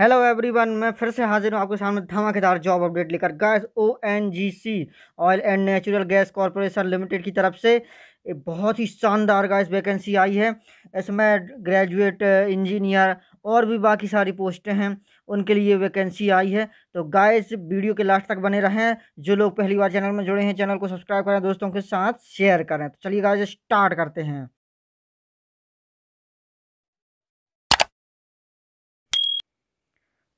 hello everyone मैं फिर से हाजिर हूँ आपके सामने धमाकेदार जॉब अपडेट लेकर gas O N G C oil and natural gas corporation limited की तरफ से बहुत ही शानदार गैस वैकेंसी आई है इसमें ग्रेजुएट इंजीनियर और भी बाकी सारी पोस्टें हैं उनके लिए वैकेंसी आई है तो गाइस वीडियो के लास्ट तक बने रहें जो लोग पहली बार चैनल में जुड़े हैं चैनल को सब्सक्राइब करें दोस्तों के साथ शेयर करें तो चलिए गाइस स्टार्ट करते हैं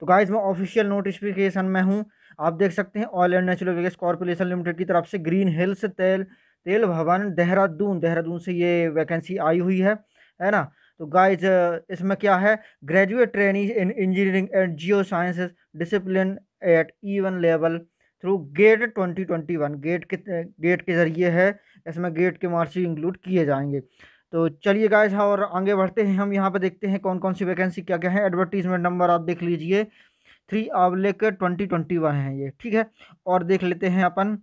तो गाइज मैं ऑफिशियल नोटिफिकेशन में हूँ आप देख सकते हैं oil and natural gas corporation limited की तरफ से ग्रीन हिल्स तेल तेल भवन देहरादून देहरादून से ये वैकेंसी आई हुई है है ना तो गाइज इसमें क्या है graduate training in engineering and geo science discipline at E one level through GATE twenty twenty one GATE के गेट के ज़रिए है इसमें गेट के मार्क्स इंक्लूड किए जाएंगे तो चलिए गाइस और आगे बढ़ते हैं हम यहाँ पर देखते हैं कौन कौन सी वैकेंसी क्या क्या है एडवर्टीजमेंट नंबर आप देख लीजिए थ्री आवलेक ट्वेंटी ट्वेंटी वन है ये ठीक है और देख लेते हैं अपन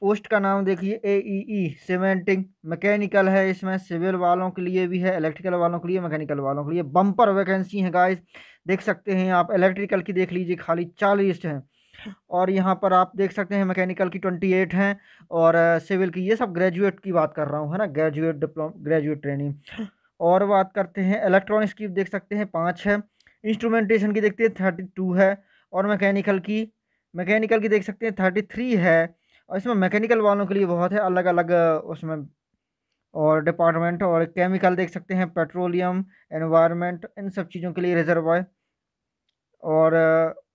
पोस्ट का नाम देखिए ए ई ई सीमेंटिंग मैकेनिकल है इसमें सिविल वालों के लिए भी है इलेक्ट्रिकल वालों के लिए मैकेनिकल वालों के लिए बम्पर वैकेंसी है गाइस देख सकते हैं आप इलेक्ट्रिकल की देख लीजिए खाली चालीस हैं और यहाँ पर आप देख सकते हैं मैकेनिकल की ट्वेंटी एट हैं और सिविल की ये सब ग्रेजुएट की बात कर रहा हूँ है ना ग्रेजुएट डिप्लोम ग्रेजुएट ट्रेनिंग और बात करते हैं इलेक्ट्रॉनिक्स की देख सकते हैं पाँच है इंस्ट्रूमेंटेशन की देखते हैं थर्टी टू है और मैकेनिकल की मैकेनिकल की देख सकते हैं थर्टी थ्री है और इसमें मैकेनिकल वालों के लिए बहुत है अलग अलग उसमें और डिपार्टमेंट और केमिकल देख सकते हैं पेट्रोलियम एनवायरनमेंट इन सब चीज़ों के लिए रिजर्व है और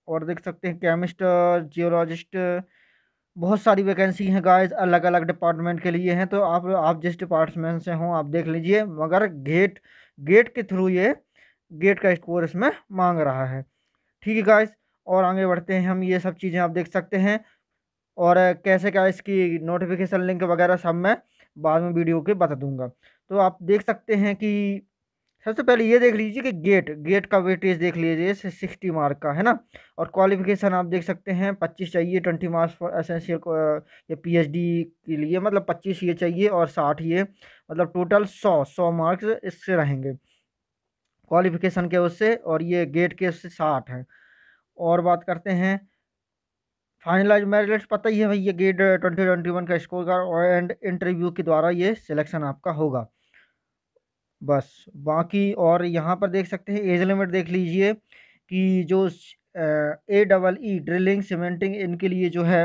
और देख सकते हैं केमिस्ट जियोलॉजिस्ट बहुत सारी वैकेंसी हैं गाइस अलग अलग डिपार्टमेंट के लिए हैं तो आप आप जिस डिपार्टमेंट से हों आप देख लीजिए मगर गेट गेट के थ्रू ये गेट का स्कोर इसमें मांग रहा है ठीक है गाइस और आगे बढ़ते हैं हम ये सब चीज़ें आप देख सकते हैं और कैसे क्या इसकी नोटिफिकेशन लिंक वगैरह सब मैं बाद में वीडियो के बता दूंगा तो आप देख सकते हैं कि सबसे पहले ये देख लीजिए कि गेट गेट का वेटेज देख लीजिए सिक्सटी मार्क का है ना और क्वालिफिकेशन आप देख सकते हैं पच्चीस चाहिए ट्वेंटी मार्क्स फॉर एसेंशियल या पीएचडी के लिए मतलब पच्चीस ये चाहिए और साठ ये मतलब टोटल सौ सौ मार्क्स इससे रहेंगे क्वालिफिकेशन के उससे और ये गेट के उससे साठ हैं और बात करते हैं फाइनलाइज मेरिट्स पता ही है भाई ये गेट ट्वेंटी ट्वेंटी वन का स्कोर का और एंड इंटरव्यू के द्वारा ये सिलेक्शन आपका होगा बस बाकी और यहाँ पर देख सकते हैं एज लिमिट देख लीजिए कि जो A double E drilling cementing इनके लिए जो है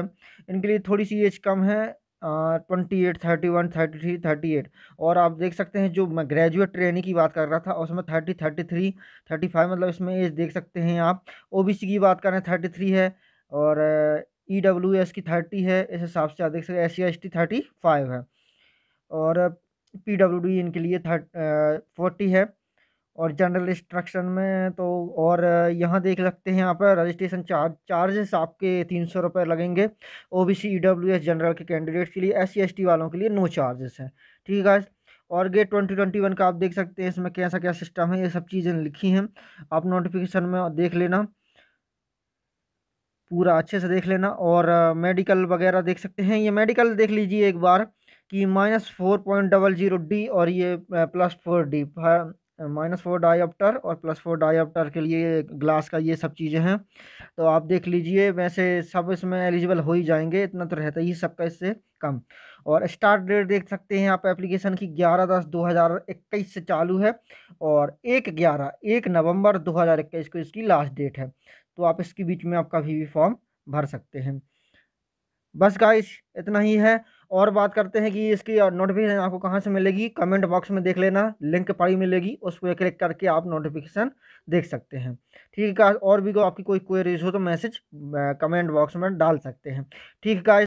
इनके लिए थोड़ी सी एज कम है twenty eight thirty one thirty three thirty eight और आप देख सकते हैं जो मैं ग्रेजुएट ट्रेनिंग की बात कर रहा था उसमें thirty thirty three thirty five मतलब इसमें एज देख सकते हैं आप ओ बी सी की बात करें थर्टी थ्री है और ई डब्ल्यू एस की थर्टी है इस हिसाब से आप देख सकते हैं S C S T thirty five है और पी डब्ल्यू डी इनके लिए थर्ट फोर्टी है और जनरल इंस्ट्रक्शन में तो और यहाँ देख सकते हैं यहाँ पर रजिस्ट्रेशन चार्ज चार्जेस आपके तीन सौ रुपये लगेंगे O B C E W S general के कैंडिडेट्स के लिए एस सी एस टी वालों के लिए नो चार्जेस हैं ठीक है और गेट ट्वेंटी ट्वेंटी वन का आप देख सकते हैं इसमें कैसा क्या सिस्टम है ये सब चीज़ें लिखी हैं आप नोटिफिकेशन में देख लेना पूरा अच्छे से देख लेना और मेडिकल वगैरह देख सकते हैं ये मेडिकल देख लीजिए एक बार कि minus four point double zero D और ये प्लस फोर डी हाँ, माइनस फोर डायोप्टर और प्लस फोर डायोप्टर के लिए ग्लास का ये सब चीज़ें हैं तो आप देख लीजिए वैसे सब इसमें एलिजिबल हो ही जाएंगे इतना तो रहता ही सबका इससे कम और स्टार्ट डेट देख सकते हैं आप एप्लीकेशन की ग्यारह दस दो हज़ार इक्कीस से चालू है और एक ग्यारह एक नवंबर दो हज़ार इक्कीस को इसकी लास्ट डेट है तो आप इसके बीच में आप कभी भी फॉर्म भर सकते हैं बस गाइस इतना ही है और बात करते हैं कि इसकी नोटिफिकेशन आपको कहाँ से मिलेगी कमेंट बॉक्स में देख लेना लिंक पड़ी मिलेगी उस पर क्लिक करके आप नोटिफिकेशन देख सकते हैं ठीक है और भी आपकी कोई क्वेरीज हो तो मैसेज कमेंट बॉक्स में डाल सकते हैं ठीक है